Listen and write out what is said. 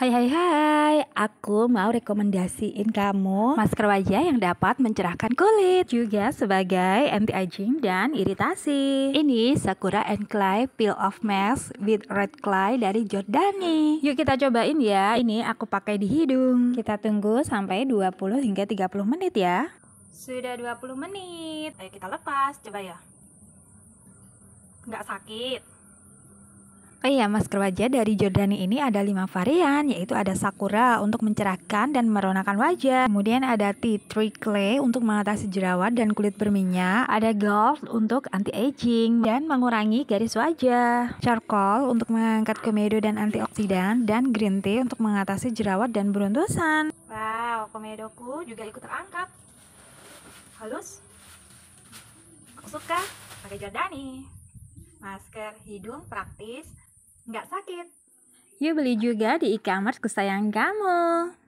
Hai hai hai, aku mau rekomendasiin kamu masker wajah yang dapat mencerahkan kulit juga sebagai anti aging dan iritasi. Ini Sakura and Clay Peel Off Mask with Red Clay dari Jordani. Yuk kita cobain ya. Ini aku pakai di hidung. Kita tunggu sampai 20 hingga 30 menit ya. Sudah 20 menit. Ayo kita lepas, coba ya. Nggak sakit. Oh iya, masker wajah dari Jordani ini ada lima varian, yaitu ada sakura untuk mencerahkan dan meronakan wajah. Kemudian ada tea tree clay untuk mengatasi jerawat dan kulit berminyak. Ada gold untuk anti-aging dan mengurangi garis wajah. Charcoal untuk mengangkat komedo dan antioksidan. Dan green tea untuk mengatasi jerawat dan beruntusan. Wow, komedoku juga ikut terangkat. Halus. Aku suka pakai Jordani. Masker hidung praktis nggak sakit. Yuk beli juga di e-commerce kesayangan kamu.